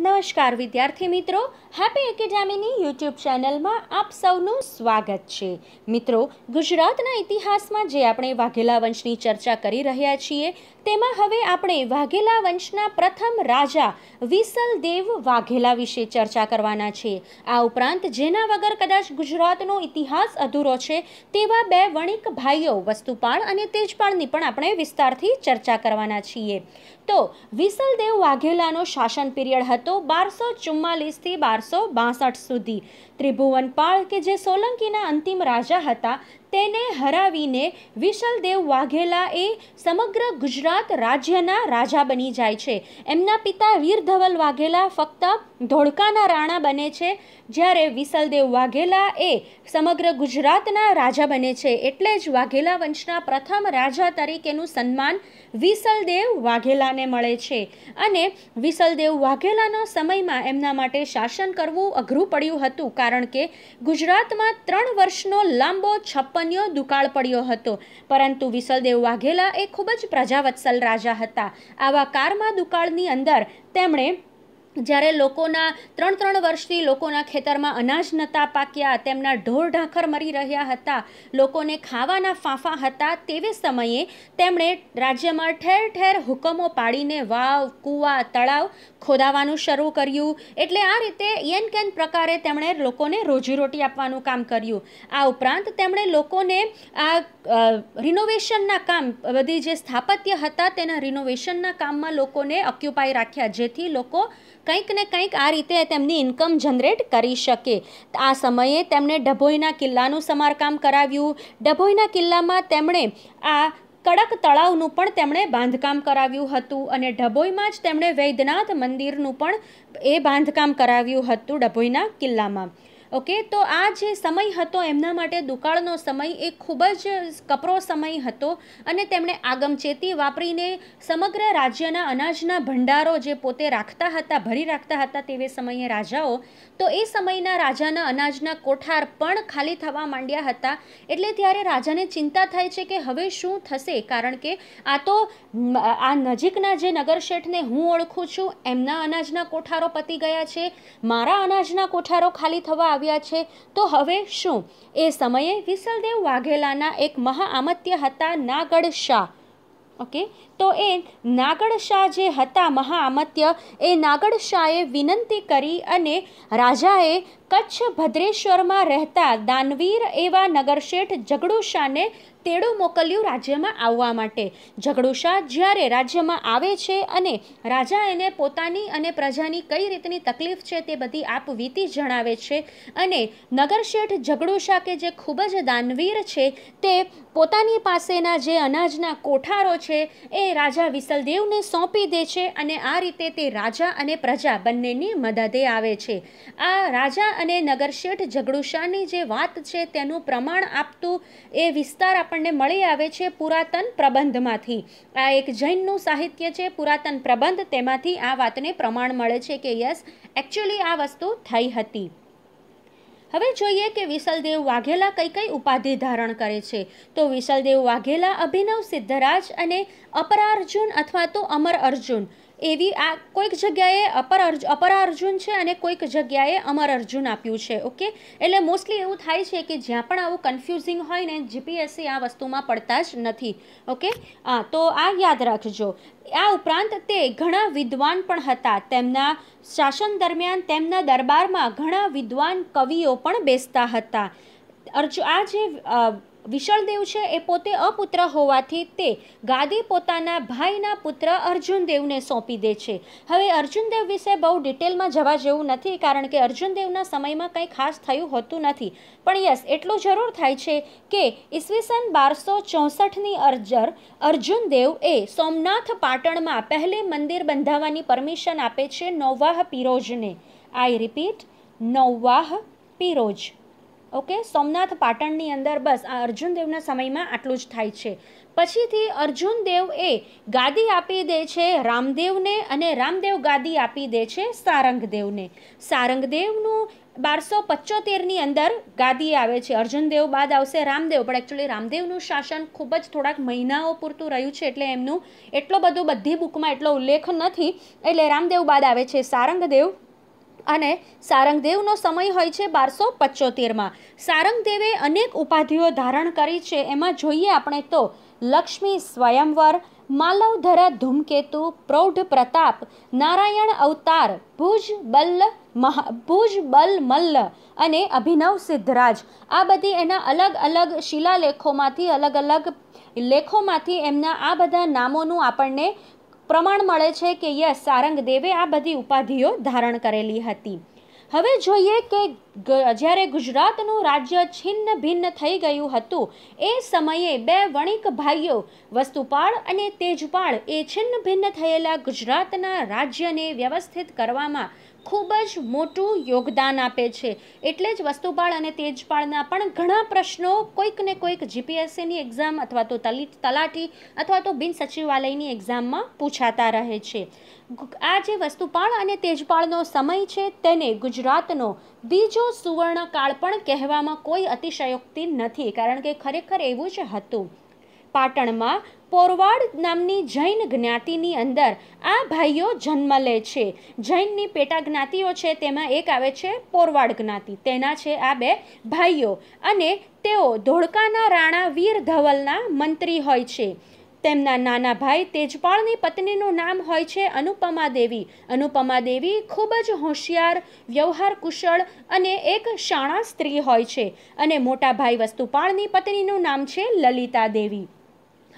નમસ્કાર વિદ્યાર્થી મિત્રો હેપી એકેડેમીની યુટ્યુબ ચેનલમાં આપ સૌનું સ્વાગત છે મિત્રો ગુજરાતના ઇતિહાસમાં જે આપણે વાઘેલા વંશની ચર્ચા કરી રહ્યા છીએ તેમાં હવે આપણે વાઘેલા વંશના પ્રથમ રાજા વિસલદેવ વાઘેલા વિશે ચર્ચા કરવાના છે આ ઉપરાંત જેના વગર કદાચ ગુજરાતનો ઇતિહાસ અધૂરો છે તેવા બે વણિક ભાઈઓ વસ્તુપાળ અને તેજપાળની પણ આપણે વિસ્તારથી ચર્ચા કરવાના છીએ તો વિસલદેવ વાઘેલાનો શાસન પીરિયડ હતો હતો બારસો ચુમ્માલીસથી બારસો બાસઠ સુધી ત્રિભુવનપાળ કે જે સોલંકીના અંતિમ રાજા હતા તેને હરાવીને વિશલદેવ વાઘેલા એ સમગ્ર ગુજરાત રાજ્યના રાજા બની જાય છે એમના પિતા વીરધવલ વાઘેલા ફક્ત ધોળકાના રાણા બને છે જ્યારે વિશલદેવ વાઘેલા એ સમગ્ર ગુજરાતના રાજા બને છે એટલે જ વાઘેલા વંશના પ્રથમ રાજા તરીકેનું સન્માન વિશલદેવ વાઘેલાને મળે છે અને વિશલદેવ વાઘેલાનો સમયમાં એમના માટે શાસન કરવું અઘરું પડ્યું હતું કારણ કે ગુજરાતમાં ત્રણ વર્ષનો લાંબો છપ્પન કંપનીઓ દુકાળ પડ્યો હતો પરંતુ વિસલદેવ વાઘેલા એ ખૂબ જ પ્રજાવત્સલ રાજા હતા આવા કારમાં દુકાળની અંદર તેમણે જ્યારે લોકોના ત્રણ ત્રણ વર્ષથી લોકોના ખેતરમાં અનાજ નહોતા પાક્યા તેમના ઢોર ઢાંખર મરી રહ્યા હતા લોકોને ખાવાના ફાંફા હતા તેવે સમયે તેમણે રાજ્યમાં ઠેર ઠેર હુકમો પાડીને વાવ કૂવા તળાવ ખોદાવાનું શરૂ કર્યું એટલે આ રીતે એન કેન પ્રકારે તેમણે લોકોને રોજીરોટી આપવાનું કામ કર્યું આ ઉપરાંત તેમણે લોકોને આ રિનોવેશનના કામ બધી જે સ્થાપત્ય હતા તેના રિનોવેશનના કામમાં લોકોને ઓક્યુપાઈ રાખ્યા જેથી લોકો કંઈક ને કંઈક આ રીતે તેમની ઇન્કમ જનરેટ કરી શકે આ સમયે તેમણે ડભોઈના કિલ્લાનું સમારકામ કરાવ્યું ડભોઈના કિલ્લામાં તેમણે આ કડક તળાવનું પણ તેમણે બાંધકામ કરાવ્યું હતું અને ડભોઈમાં જ તેમણે વૈદ્યનાથ મંદિરનું પણ એ બાંધકામ કરાવ્યું હતું ડભોઈના કિલ્લામાં ઓકે તો આ જે સમય હતો એમના માટે દુકાળનો સમય એ ખૂબ જ કપરો સમય હતો અને તેમણે આગમચેતી વાપરીને સમગ્ર રાજ્યના અનાજના ભંડારો જે પોતે રાખતા હતા ભરી રાખતા હતા તેવે સમયે રાજાઓ તો એ સમયના રાજાના અનાજના કોઠાર પણ ખાલી થવા માંડ્યા હતા એટલે ત્યારે રાજાને ચિંતા થાય છે કે હવે શું થશે કારણ કે આ તો આ નજીકના જે નગરશેઠને હું ઓળખું છું એમના અનાજના કોઠારો પતી ગયા છે મારા અનાજના કોઠારો ખાલી થવા આવ્યા છે તો હવે શું એ સમયે વિસલદેવ વાઘેલાના એક મહાઆમત્ય હતા નાગડ શાહ ઓકે તો એ નાગડ શાહ જે હતા મહાઅમત્ય એ નાગડ શાહે વિનંતી કરી અને રાજાએ કચ્છ ભદ્રેશ્વરમાં રહેતા દાનવીર એવા નગરશેઠ જગડુશાને તેડું મોકલ્યું રાજ્યમાં આવવા માટે જગડુશા જ્યારે રાજ્યમાં આવે છે અને રાજા એને પોતાની અને પ્રજાની કઈ રીતની તકલીફ છે તે બધી આપવીતી જણાવે છે અને નગરશેઠ જગડુશા કે જે ખૂબ જ દાનવીર છે તે પોતાની પાસેના જે અનાજના કોઠારો છે એ તે રાજા વિસલદેવને સોંપી દે છે અને આ રીતે તે રાજા અને પ્રજા બંનેની મદદે આવે છે આ રાજા અને નગરશેઠ ઝઘડુશાની જે વાત છે તેનું પ્રમાણ આપતું એ વિસ્તાર આપણને મળી આવે છે પુરાતન પ્રબંધમાંથી આ એક જૈનનું સાહિત્ય છે પુરાતન પ્રબંધ તેમાંથી આ વાતને પ્રમાણ મળે છે કે યસ એકચ્યુઅલી આ વસ્તુ થઈ હતી હવે જોઈએ કે વિશલદેવ વાઘેલા કઈ કઈ ઉપાધિ ધારણ કરે છે તો વિશલદેવ વાઘેલા અભિનવ સિદ્ધરાજ અને અપરાર્જુન અથવા તો અમર અર્જુન એવી આ કોઈક જગ્યાએ અપર અપર અર્જુન છે અને કોઈક જગ્યાએ અમર અર્જુન આપ્યું છે ઓકે એટલે મોસ્ટલી એવું થાય છે કે જ્યાં પણ આવું કન્ફ્યુઝિંગ હોય ને જીપીએસસી આ વસ્તુમાં પડતા જ નથી ઓકે હા તો આ યાદ રાખજો આ ઉપરાંત તે ઘણા વિદ્વાન પણ હતા તેમના શાસન દરમિયાન તેમના દરબારમાં ઘણા વિદ્વાન કવિઓ પણ બેસતા હતા અર્જુ આ જે વિશળદેવ છે એ પોતે અપુત્ર હોવાથી તે ગાદી પોતાના ભાઈના પુત્ર અર્જુનદેવને સોંપી દે છે હવે અર્જુનદેવ વિશે બહુ ડિટેલમાં જવા જેવું નથી કારણ કે અર્જુનદેવના સમયમાં કંઈ ખાસ થયું હોતું નથી પણ યસ એટલું જરૂર થાય છે કે ઈસવીસન બારસો ચોસઠની અર્જર અર્જુનદેવ એ સોમનાથ પાટણમાં પહેલે મંદિર બંધાવવાની પરમિશન આપે છે નૌવાહ પિરોજને આઈ રિપીટ નૌવાહ પિરોજ ઓકે સોમનાથ પાટણની અંદર બસ આ અર્જુનદેવના સમયમાં આટલું જ થાય છે પછીથી અર્જુનદેવ એ ગાદી આપી દે છે રામદેવને અને રામદેવ ગાદી આપી દે છે સારંગદેવને સારંગદેવનું બારસો પચોતેરની અંદર ગાદી આવે છે અર્જુનદેવ બાદ આવશે રામદેવ પણ એકચ્યુઅલી રામદેવનું શાસન ખૂબ જ થોડાક મહિનાઓ પૂરતું રહ્યું છે એટલે એમનું એટલો બધો બધી બુકમાં એટલો ઉલ્લેખ નથી એટલે રામદેવ બાદ આવે છે સારંગદેવ અને સારંગદેવનો સમય હોય છે બારસો પચોતેરમાં સારંગદેવે અનેક ઉપાધિઓ ધારણ કરી છે એમાં જોઈએ આપણે તો લક્ષ્મી સ્વયંવર માલવધરા ધૂમકેતુ પ્રૌઢ પ્રતાપ નારાયણ અવતાર ભુજ બલ્લ મહા ભુજ બલ મલ્લ અને અભિનવ સિદ્ધરાજ આ બધી એના અલગ અલગ શિલાલેખોમાંથી અલગ અલગ લેખોમાંથી એમના આ બધા નામોનું આપણને પ્રમાણ મળે છે કે યસ સારંગદેવે આ બધી ઉપાધિઓ ધારણ કરેલી હતી હવે જોઈએ કે જ્યારે ગુજરાતનું રાજ્ય છિન્ન ભિન્ન થઈ ગયું હતું એ સમયે બે વણિક ભાઈઓ વસ્તુપાળ અને તેજપાળ એ છિન્ન ભિન્ન થયેલા ગુજરાતના રાજ્યને વ્યવસ્થિત કરવામાં ખૂબ જ મોટું યોગદાન આપે છે એટલે જ વસ્તુપાળ અને તેજપાળના પણ ઘણા પ્રશ્નો કોઈક ને કોઈક જીપીએસસીની એક્ઝામ અથવા તો તલાટી અથવા તો બિન સચિવાલયની એક્ઝામમાં પૂછાતા રહે છે આ જે વસ્તુપાળ અને તેજપાળનો સમય છે તેને ગુજરાતનો બીજો સુવર્ણકાળ પણ કહેવામાં કોઈ અતિશયોક્તિ નથી કારણ કે ખરેખર એવું જ હતું પાટણમાં પોરવાડ નામની જૈન જ્ઞાતિની અંદર આ ભાઈઓ જન્મ લે છે જૈનની પેટા જ્ઞાતિઓ છે તેમાં એક આવે છે પોરવાડ જ્ઞાતિ તેના છે આ બે ભાઈઓ અને તેઓ ધોળકાના રાણા વીર ધવલના મંત્રી હોય છે તેમના નાના ભાઈ તેજપાળની પત્નીનું નામ હોય છે અનુપમા દેવી અનુપમા દેવી ખૂબ જ હોશિયાર વ્યવહાર કુશળ અને એક શાણા સ્ત્રી હોય છે અને મોટા ભાઈ વસ્તુપાળની પત્નીનું નામ છે લલિતા દેવી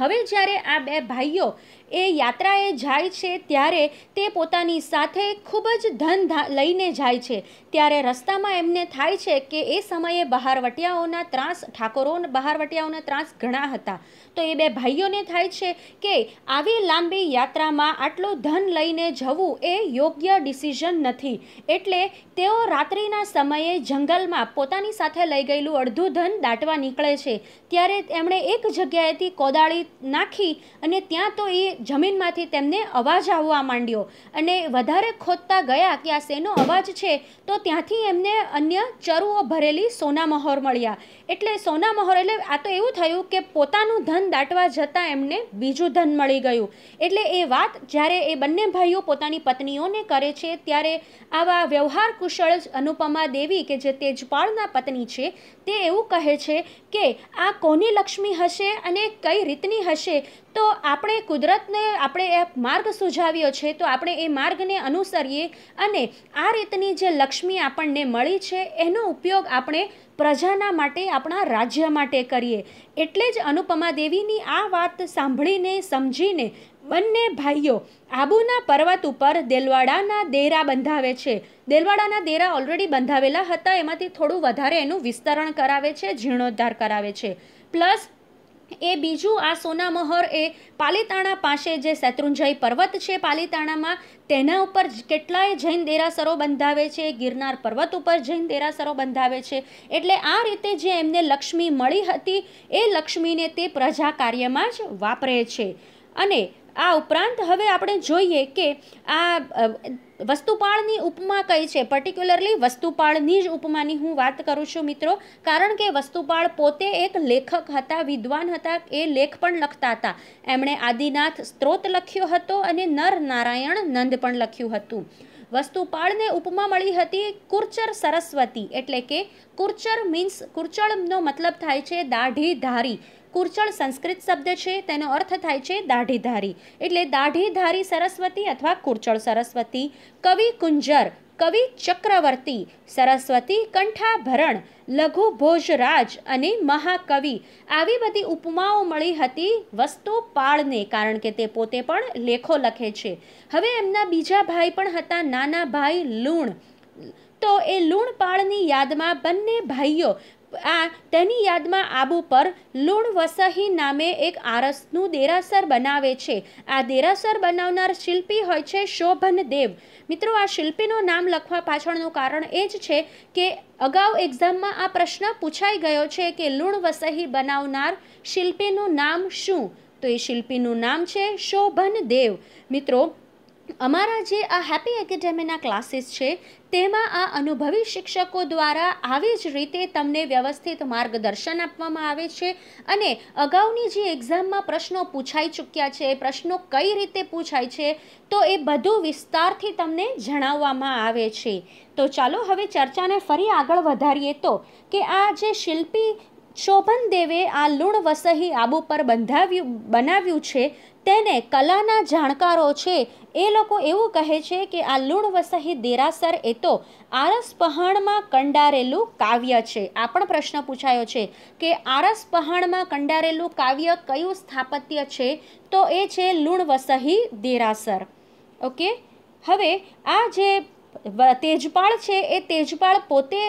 હવે જ્યારે આ બે ભાઈઓ એ યાત્રાએ જાય છે ત્યારે તે પોતાની સાથે ખૂબ જ ધન લઈને જાય છે ત્યારે રસ્તામાં એમને થાય છે કે એ સમયે બહારવટિયાઓના ત્રાસ ઠાકોરો બહારવટિયાઓના ત્રાસ ઘણા હતા તો એ બે ભાઈઓને થાય છે કે આવી લાંબી યાત્રામાં આટલું ધન લઈને જવું એ યોગ્ય ડિસિઝન નથી એટલે તેઓ રાત્રિના સમયે જંગલમાં પોતાની સાથે લઈ ગયેલું અડધું ધન દાટવા નીકળે છે ત્યારે એમણે એક જગ્યાએથી કોદાળી નાખી અને ત્યાં તો એ જમીનમાંથી તેમને અવાજ આવવા માંડ્યો અને વધારે ખોદતા ગયા કે આ શેનો અવાજ છે તો ત્યાંથી એમને અન્ય ચરુઓ ભરેલી સોના મહોર મળ્યા એટલે સોના મહોર એટલે આ તો એવું થયું કે પોતાનું ધન દાટવા જતાં એમને બીજું ધન મળી ગયું એટલે એ વાત જ્યારે એ બંને ભાઈઓ પોતાની પત્નીઓને કરે છે ત્યારે આવા વ્યવહાર કુશળ અનુપમા દેવી કે જે તેજપાળના પત્ની છે તે એવું કહે છે કે આ કોની લક્ષ્મી હશે અને કઈ રીતની હશે તો આપણે કુદરતને આપણે એ માર્ગ સુજાવ્યો છે તો આપણે એ માર્ગને અનુસરીએ અને આ રીતની જે લક્ષ્મી આપણને મળી છે એનો ઉપયોગ આપણે પ્રજાના માટે આપણા રાજ્ય માટે કરીએ એટલે જ અનુપમા દેવીની આ વાત સાંભળીને સમજીને બંને ભાઈઓ આબુના પર્વત ઉપર દેલવાડાના દેરા બંધાવે છે દેલવાડાના દેરા ઓલરેડી બંધાવેલા હતા એમાંથી થોડું વધારે એનું વિસ્તરણ કરાવે છે જીર્ણોદ્ધાર કરાવે છે પ્લસ એ બીજું આ સોનામહોર એ પાલીતાણા પાસે જે શત્રુંજય પર્વત છે પાલીતાણામાં તેના ઉપર કેટલાય જૈન દેરાસરો બંધાવે છે ગિરનાર પર્વત ઉપર જૈન દેરાસરો બંધાવે છે એટલે આ રીતે જે એમને લક્ષ્મી મળી હતી એ લક્ષ્મીને તે પ્રજા કાર્યમાં જ વાપરે છે અને આ ઉપરાંત હવે આપણે જોઈએ કે આ વસ્તુપાળની ઉપમા કઈ છે પર્ટિક્યુલરલી વસ્તુપાળની જ ઉપમાની હું વાત કરું છું મિત્રો કારણ કે વસ્તુપાળ પોતે એક લેખક હતા વિદ્વાન હતા એ લેખ પણ લખતા હતા એમણે આદિનાથ સ્ત્રોત લખ્યો હતો અને નર નારાયણ નંદ પણ લખ્યું હતું વસ્તુપાળને ઉપમા મળી હતી કુર્ચર સરસ્વતી એટલે કે કુર્ચર મીન્સ કુર્ચળનો મતલબ થાય છે દાઢી ધારી કુરચળ સંસ્કૃત શબ્દ છે તેનો અર્થ થાય છે દાઢીધારી એટલે દાઢીધારી સરસ્વતી અથવા કુરચળ સરસ્વતી કવિ કુંજર કવિ ચક્રવર્તી સરસ્વતી કંઠાભરણ લઘુ ભોજરાજ અને મહાકવિ આવી બધી ઉપમાઓ મળી હતી વસ્તુ પાળને કારણ કે તે પોતે પણ લેખો લખે છે હવે એમના બીજા ભાઈ પણ હતા નાના ભાઈ લૂણ તો એ લૂણપાળની યાદમાં બંને ભાઈઓ આ તેની યાદમાં આબુ પર લુણ વસહી નામે એક આરસનું દેરાસર બનાવે છે આ દેરાસર બનાવનાર શિલ્પી હોય છે શોભન દેવ મિત્રો આ શિલ્પીનું નામ લખવા પાછળનું કારણ એ જ છે કે અગાઉ એક્ઝામમાં આ પ્રશ્ન પૂછાઈ ગયો છે કે લુણ વસહી બનાવનાર શિલ્પીનું નામ શું તો એ શિલ્પીનું નામ છે શોભન દેવ મિત્રો અમારા જે આ હેપી એકેડેમીના ક્લાસીસ છે તેમાં આ અનુભવી શિક્ષકો દ્વારા આવી જ રીતે તમને વ્યવસ્થિત માર્ગદર્શન આપવામાં આવે છે અને અગાઉની જે એક્ઝામમાં પ્રશ્નો પૂછાઈ ચૂક્યા છે એ પ્રશ્નો કઈ રીતે પૂછાય છે તો એ બધું વિસ્તારથી તમને જણાવવામાં આવે છે તો ચાલો હવે ચર્ચાને ફરી આગળ વધારીએ તો કે આ જે શિલ્પી શોભન દેવે આ લૂણ વસહી આબુ પર બંધાવ્યું બનાવ્યું છે તેને કલાના જાણકારો છે એ લોકો એવું કહે છે કે આ લુણવસહી દેરાસર એ તો આરસ કંડારેલું કાવ્ય છે આ પણ પ્રશ્ન પૂછાયો છે કે આરસ કંડારેલું કાવ્ય કયું સ્થાપત્ય છે તો એ છે લુણવસહી દેરાસર ઓકે હવે આ જે તેજપાળ છે એ તેજપાળ પોતે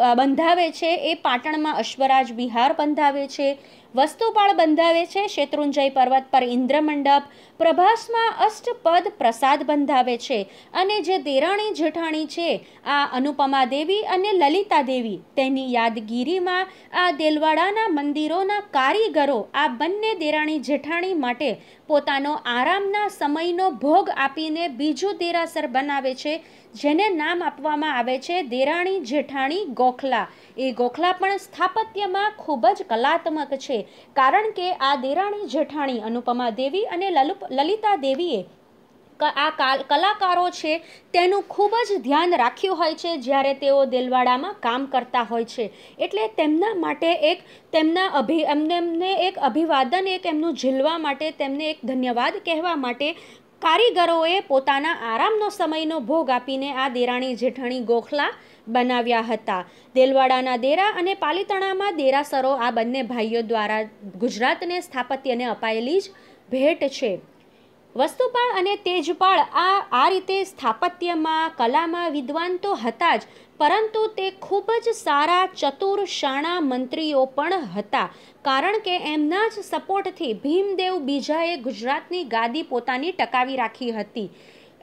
બંધાવે છે એ પાટણમાં અશ્વરાજ વિહાર બંધાવે છે વસ્તુપાળ બંધાવે છે શેત્રુંજય પર્વત પર ઇન્દ્રમંડપ પ્રભાસમાં અષ્ટપદ પ્રસાદ બંધાવે છે અને જે દેરાણી જેઠાણી છે આ અનુપમા દેવી અને લલિતા દેવી તેની યાદગીરીમાં આ દેલવાડાના મંદિરોના કારીગરો આ બંને દેરાણી જેઠાણી માટે પોતાનો આરામના સમયનો ભોગ આપીને બીજું દેરાસર બનાવે છે જેને નામ આપવામાં આવે છે દેરાણી જેઠાણી ગોખલા એ ગોખલા પણ સ્થાપત્યમાં ખૂબ જ કલાત્મક છે કારણ કે આ દેરાણી જેઠાણી અનુપમા દેવી અને લલિતા દેવીએ આ કલાકારો છે તેનું ખૂબ જ ધ્યાન રાખ્યું હોય છે જ્યારે તેઓ દિલવાડામાં કામ કરતા હોય છે એટલે તેમના માટે એક તેમના અભિ એમને એક અભિવાદન એક એમનું ઝીલવા માટે તેમને એક ધન્યવાદ કહેવા માટે કારીગરોએ પોતાના આરામનો સમયનો ભોગ આપીને આ દેરાણી જેઠાણી ગોખલા બનાવ્યા હતા દેલવાડાના દેરા અને પાલીતાણામાં દેરાસરો આ બંને ભાઈઓ દ્વારા ગુજરાતને સ્થાપત્યને અપાયેલી જ ભેટ છે વસ્તુપાળ અને તેજપાળ આ આ રીતે સ્થાપત્યમાં કલામાં વિદ્વાન તો હતા જ પરંતુ તે ખૂબ જ સારા ચતુર શાણા મંત્રીઓ પણ હતા કારણ કે એમના જ સપોર્ટથી ભીમદેવ બીજાએ ગુજરાતની ગાદી પોતાની ટકાવી રાખી હતી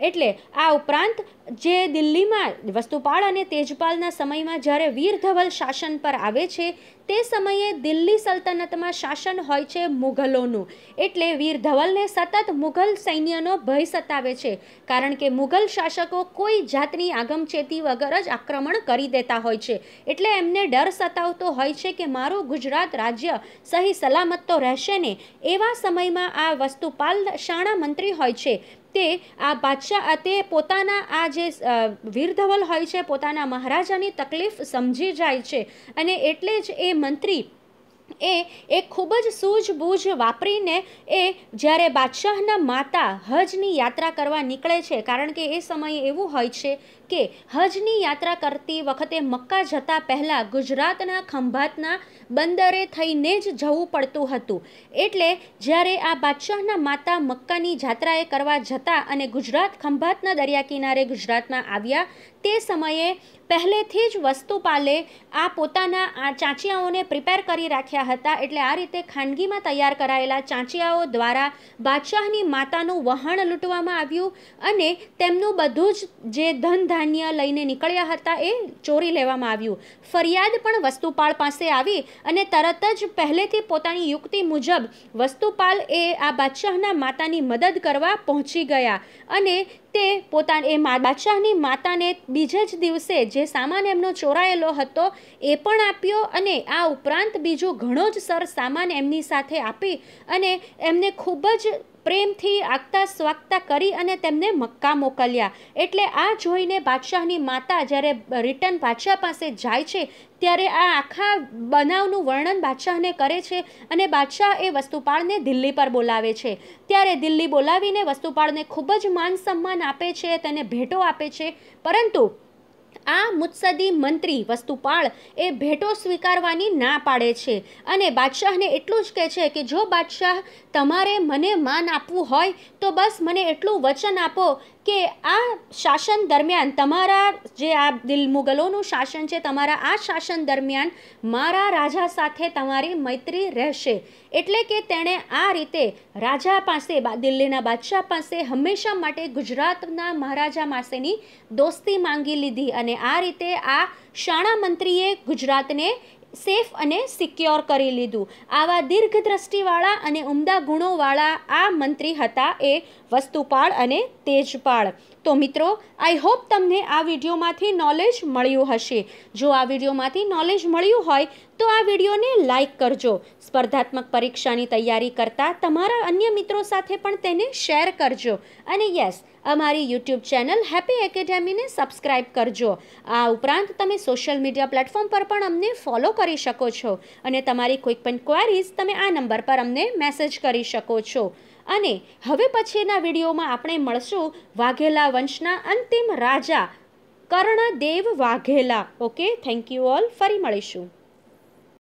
એટલે આ ઉપરાંત જે દિલ્હીમાં વસ્તુપાળ અને તેજપાલના સમયમાં જ્યારે વીર ધવલ શાસન પર આવે છે તે સમયે દિલ્હી સલ્તનતમાં શાસન હોય છે મુઘલોનું એટલે વીર ધવલને સતત મુઘલ સૈન્યનો ભય સતાવે છે કારણ કે મુઘલ શાસકો કોઈ જાતની આગમચેતી વગર જ આક્રમણ કરી દેતા હોય છે એટલે એમને ડર સતાવતો હોય છે કે મારું ગુજરાત રાજ્ય સહી સલામત તો રહેશે ને એવા સમયમાં આ વસ્તુપાલ શાણા મંત્રી હોય છે તે આ બાદશાહ તે પોતાના આ જે વીરધવલ હોય છે પોતાના મહારાજાની તકલીફ સમજી જાય છે અને એટલે જ એ મંત્રી એ એ ખૂબ જ સૂઝબૂઝ વાપરીને એ જ્યારે બાદશાહના માતા હજની યાત્રા કરવા નીકળે છે કારણ કે એ સમયે એવું હોય છે કે હજની યાત્રા કરતી વખતે મક્કા જતાં પહેલાં ગુજરાતના ખંભાતના બંદરે થઈને જ જવું પડતું હતું એટલે જ્યારે આ બાદશાહના માતા મક્કાની જાત્રાએ કરવા જતાં અને ગુજરાત ખંભાતના દરિયા કિનારે ગુજરાતમાં આવ્યા તે સમયે પહેલેથી જ વસ્તુપાલે આ પોતાના આ ચાંચિયાઓને પ્રિપેર કરી રાખ્યા હતા એટલે આ રીતે ખાનગીમાં તૈયાર કરાયેલા ચાંચિયાઓ દ્વારા બાદશાહની માતાનું વહાણ લૂંટવામાં આવ્યું અને તેમનું બધું જ જે ધન ધાન્ય લઈને નીકળ્યા હતા એ ચોરી લેવામાં આવ્યું ફરિયાદ પણ વસ્તુપાલ પાસે આવી અને તરત જ પહેલેથી પોતાની યુક્તિ મુજબ વસ્તુપાલ એ આ બાદશાહના માતાની મદદ કરવા પહોંચી ગયા અને તે પોતાને એ બાદશાહની માતાને બીજે જ દિવસે જ જે સામાન એમનો ચોરાયેલો હતો એ પણ આપ્યો અને આ ઉપરાંત બીજો ઘણો જ સર સામાન એમની સાથે આપી અને એમને ખૂબ જ પ્રેમથી આગતા સ્વાગતા કરી અને તેમને મક્કા મોકલ્યા એટલે આ જોઈને બાદશાહની માતા જ્યારે રિટર્ન બાદશાહ પાસે જાય છે ત્યારે આ આખા બનાવનું વર્ણન બાદશાહને કરે છે અને બાદશાહ એ વસ્તુપાળને દિલ્હી પર બોલાવે છે ત્યારે દિલ્હી બોલાવીને વસ્તુપાળને ખૂબ જ માન સન્માન આપે છે તેને ભેટો આપે છે પરંતુ આ મુત્સદી મંત્રી વસ્તુપાળ એ ભેટો સ્વીકારવાની ના પાડે છે અને બાદશાહને એટલું જ કહે છે કે જો બાદશાહ તમારે મને માન આપવું હોય તો બસ મને એટલું વચન આપો કે આ શાસન દરમિયાન તમારા જે આ દિલ મુગલોનું શાસન છે તમારા આ શાસન દરમિયાન મારા રાજા સાથે તમારી મૈત્રી રહેશે એટલે કે તેણે આ રીતે રાજા પાસે દિલ્હીના બાદશાહ પાસે હંમેશા માટે ગુજરાતના મહારાજા પાસેની દોસ્તી માંગી લીધી અને આ રીતે આ શાણા મંત્રીએ ગુજરાતને સેફ અને સિક્યોર કરી લીધું આવા દીર્ઘ દ્રષ્ટિવાળા અને ઉમદા ગુણોવાળા આ મંત્રી હતા એ વસ્તુપાળ અને તેજપાળ તો મિત્રો આઈ હોપ તમને આ વિડીયોમાંથી નોલેજ મળ્યું હશે જો આ વિડીયોમાંથી નોલેજ મળ્યું હોય તો આ વિડીયોને લાઇક કરજો સ્પર્ધાત્મક પરીક્ષાની તૈયારી કરતાં તમારા અન્ય મિત્રો સાથે પણ તેને શેર કરજો અને યસ અમારી યુટ્યુબ ચેનલ હેપી એકેડેમીને સબસ્ક્રાઇબ કરજો આ ઉપરાંત તમે સોશિયલ મીડિયા પ્લેટફોર્મ પર પણ અમને ફોલો કરી શકો છો અને તમારી કોઈક પણ ક્વેરીઝ તમે આ નંબર પર અમને મેસેજ કરી શકો છો અને હવે પછીના વિડીયોમાં આપણે મળશું વાઘેલા વંશના અંતિમ રાજા Karnadev Vaghela okay thank you all ફરી મળીશું